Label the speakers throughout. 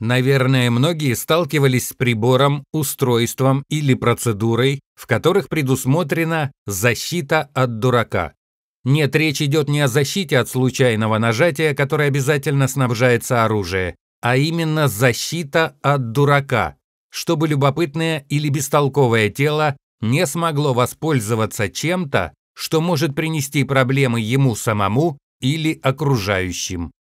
Speaker 1: Наверное, многие сталкивались с прибором, устройством или процедурой, в которых предусмотрена защита от дурака. Нет, речь идет не о защите от случайного нажатия, которое обязательно снабжается оружие, а именно защита от дурака, чтобы любопытное или бестолковое тело не смогло воспользоваться чем-то, что может принести проблемы ему самому или окружающим.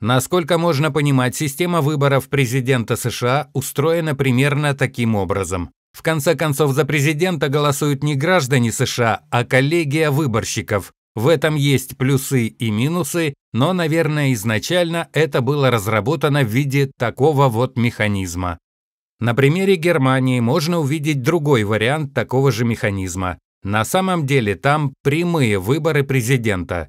Speaker 1: Насколько можно понимать, система выборов президента США устроена примерно таким образом. В конце концов, за президента голосуют не граждане США, а коллегия выборщиков. В этом есть плюсы и минусы, но, наверное, изначально это было разработано в виде такого вот механизма. На примере Германии можно увидеть другой вариант такого же механизма. На самом деле там прямые выборы президента.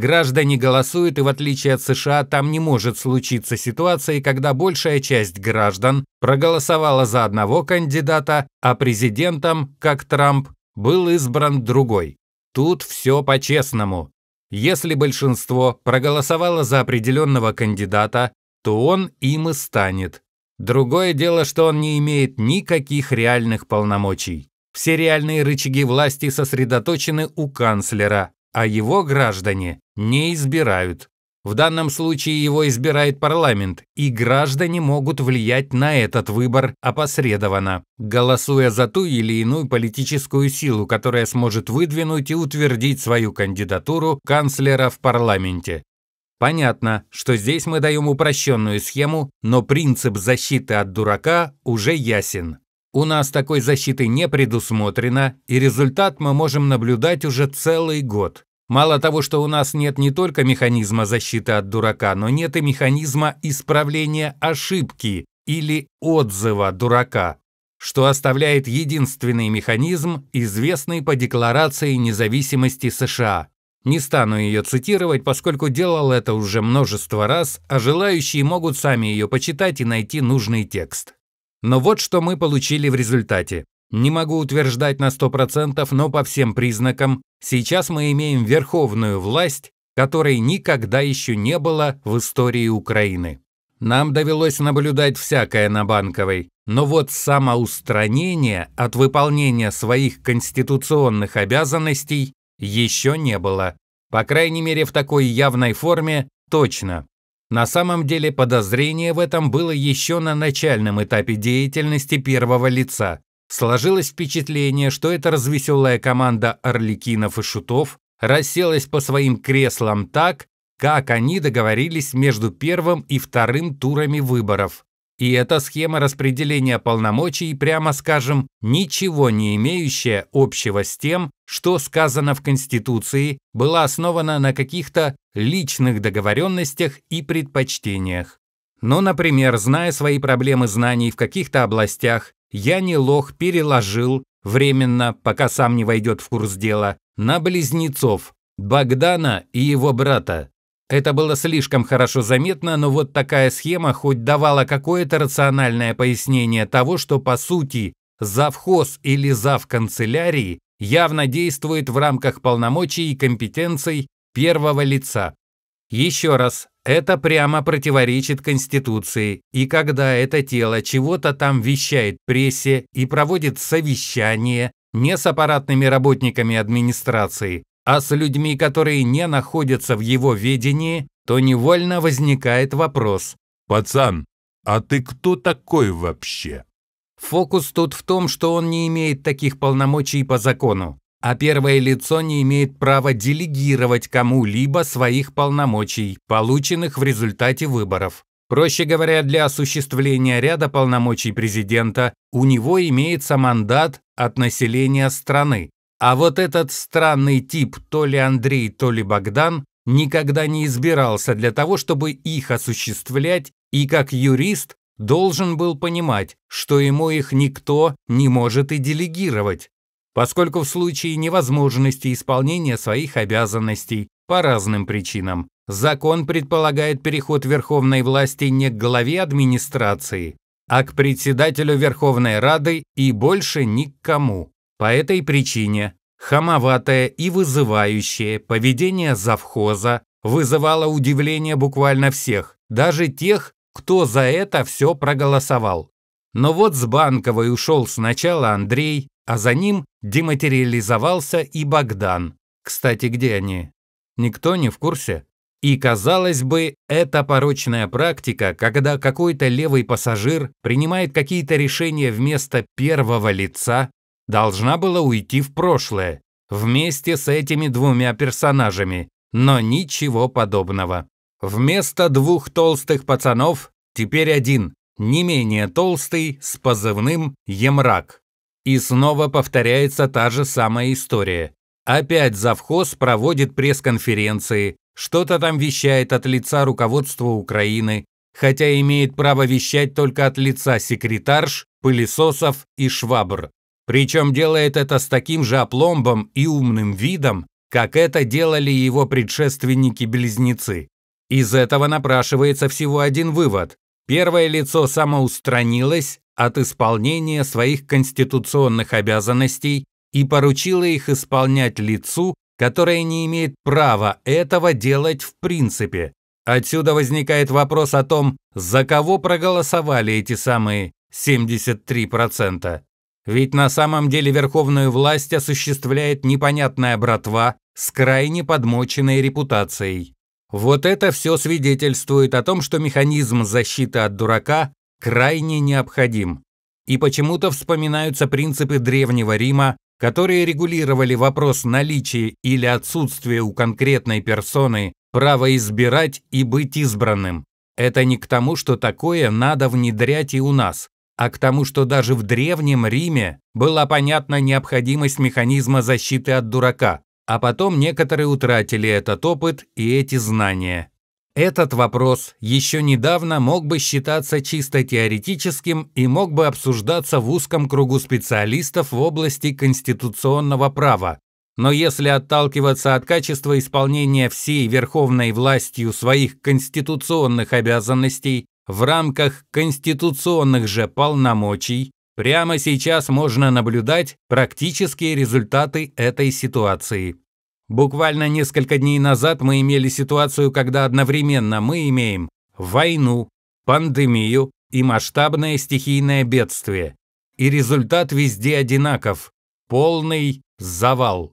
Speaker 1: Граждане голосуют, и в отличие от США, там не может случиться ситуации, когда большая часть граждан проголосовала за одного кандидата, а президентом, как Трамп, был избран другой. Тут все по-честному. Если большинство проголосовало за определенного кандидата, то он им и станет. Другое дело, что он не имеет никаких реальных полномочий. Все реальные рычаги власти сосредоточены у канцлера, а его граждане не избирают. В данном случае его избирает парламент, и граждане могут влиять на этот выбор опосредованно, голосуя за ту или иную политическую силу, которая сможет выдвинуть и утвердить свою кандидатуру канцлера в парламенте. Понятно, что здесь мы даем упрощенную схему, но принцип защиты от дурака уже ясен. У нас такой защиты не предусмотрено, и результат мы можем наблюдать уже целый год. Мало того, что у нас нет не только механизма защиты от дурака, но нет и механизма исправления ошибки или отзыва дурака, что оставляет единственный механизм, известный по Декларации независимости США. Не стану ее цитировать, поскольку делал это уже множество раз, а желающие могут сами ее почитать и найти нужный текст. Но вот что мы получили в результате. Не могу утверждать на 100%, но по всем признакам, сейчас мы имеем верховную власть, которой никогда еще не было в истории Украины. Нам довелось наблюдать всякое на Банковой, но вот самоустранение от выполнения своих конституционных обязанностей еще не было. По крайней мере, в такой явной форме точно. На самом деле подозрение в этом было еще на начальном этапе деятельности первого лица. Сложилось впечатление, что эта развеселая команда орликинов и шутов расселась по своим креслам так, как они договорились между первым и вторым турами выборов. И эта схема распределения полномочий, прямо скажем, ничего не имеющая общего с тем, что сказано в Конституции, была основана на каких-то личных договоренностях и предпочтениях. Но, например, зная свои проблемы знаний в каких-то областях, я не лох переложил, временно, пока сам не войдет в курс дела, на близнецов, Богдана и его брата, это было слишком хорошо заметно, но вот такая схема хоть давала какое-то рациональное пояснение того, что по сути завхоз или зав канцелярии явно действует в рамках полномочий и компетенций первого лица. Еще раз, это прямо противоречит Конституции, и когда это тело чего-то там вещает прессе и проводит совещание не с аппаратными работниками администрации, а с людьми, которые не находятся в его ведении, то невольно возникает вопрос. «Пацан, а ты кто такой вообще?» Фокус тут в том, что он не имеет таких полномочий по закону, а первое лицо не имеет права делегировать кому-либо своих полномочий, полученных в результате выборов. Проще говоря, для осуществления ряда полномочий президента у него имеется мандат от населения страны, а вот этот странный тип, то ли Андрей, то ли Богдан, никогда не избирался для того, чтобы их осуществлять, и как юрист должен был понимать, что ему их никто не может и делегировать, поскольку в случае невозможности исполнения своих обязанностей по разным причинам закон предполагает переход верховной власти не к главе администрации, а к председателю Верховной Рады и больше ни к кому. По этой причине хамоватое и вызывающее поведение завхоза вызывало удивление буквально всех, даже тех, кто за это все проголосовал. Но вот с Банковой ушел сначала Андрей, а за ним дематериализовался и Богдан. Кстати, где они? Никто не в курсе? И, казалось бы, это порочная практика, когда какой-то левый пассажир принимает какие-то решения вместо первого лица, должна была уйти в прошлое, вместе с этими двумя персонажами, но ничего подобного. Вместо двух толстых пацанов теперь один, не менее толстый, с позывным «Емрак». И снова повторяется та же самая история. Опять завхоз проводит пресс-конференции, что-то там вещает от лица руководства Украины, хотя имеет право вещать только от лица секретарш, пылесосов и швабр. Причем делает это с таким же опломбом и умным видом, как это делали его предшественники-близнецы. Из этого напрашивается всего один вывод. Первое лицо самоустранилось от исполнения своих конституционных обязанностей и поручило их исполнять лицу, которое не имеет права этого делать в принципе. Отсюда возникает вопрос о том, за кого проголосовали эти самые 73%. Ведь на самом деле верховную власть осуществляет непонятная братва с крайне подмоченной репутацией. Вот это все свидетельствует о том, что механизм защиты от дурака крайне необходим. И почему-то вспоминаются принципы Древнего Рима, которые регулировали вопрос наличия или отсутствия у конкретной персоны права избирать и быть избранным. Это не к тому, что такое надо внедрять и у нас, а к тому, что даже в Древнем Риме была понятна необходимость механизма защиты от дурака, а потом некоторые утратили этот опыт и эти знания. Этот вопрос еще недавно мог бы считаться чисто теоретическим и мог бы обсуждаться в узком кругу специалистов в области конституционного права. Но если отталкиваться от качества исполнения всей верховной властью своих конституционных обязанностей в рамках конституционных же полномочий прямо сейчас можно наблюдать практические результаты этой ситуации. Буквально несколько дней назад мы имели ситуацию, когда одновременно мы имеем войну, пандемию и масштабное стихийное бедствие. И результат везде одинаков – полный завал.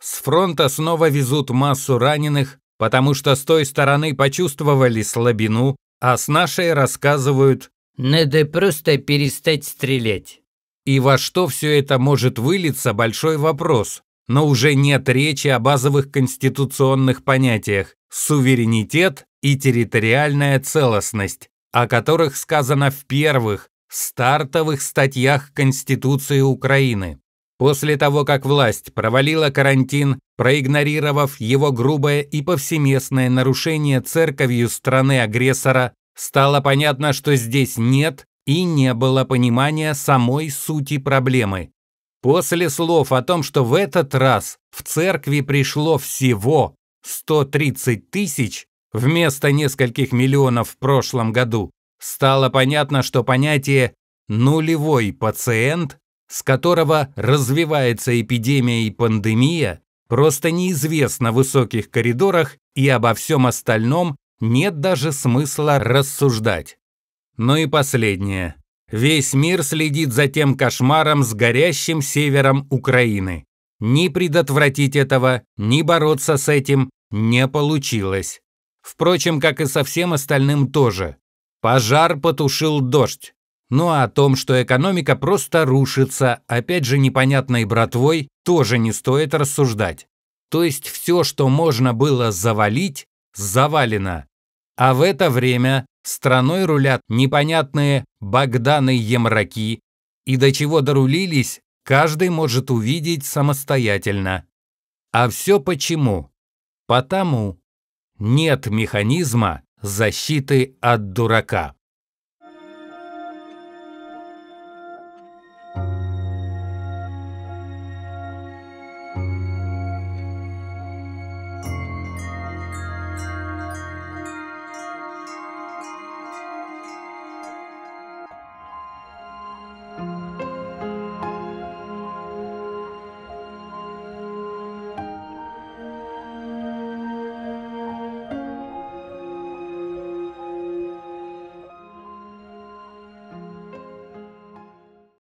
Speaker 1: С фронта снова везут массу раненых, потому что с той стороны почувствовали слабину а с нашей рассказывают «надо просто перестать стрелять». И во что все это может вылиться – большой вопрос. Но уже нет речи о базовых конституционных понятиях «суверенитет» и «территориальная целостность», о которых сказано в первых, стартовых статьях Конституции Украины. После того, как власть провалила карантин, проигнорировав его грубое и повсеместное нарушение церковью страны-агрессора, стало понятно, что здесь нет и не было понимания самой сути проблемы. После слов о том, что в этот раз в церкви пришло всего 130 тысяч вместо нескольких миллионов в прошлом году, стало понятно, что понятие «нулевой пациент» с которого развивается эпидемия и пандемия, просто неизвестно в высоких коридорах и обо всем остальном нет даже смысла рассуждать. Ну и последнее. Весь мир следит за тем кошмаром с горящим севером Украины. Ни предотвратить этого, ни бороться с этим не получилось. Впрочем, как и со всем остальным тоже. Пожар потушил дождь. Ну а о том, что экономика просто рушится, опять же непонятной братвой, тоже не стоит рассуждать. То есть все, что можно было завалить, завалено. А в это время страной рулят непонятные Богданы-емраки, и до чего дорулились, каждый может увидеть самостоятельно. А все почему? Потому нет механизма защиты от дурака.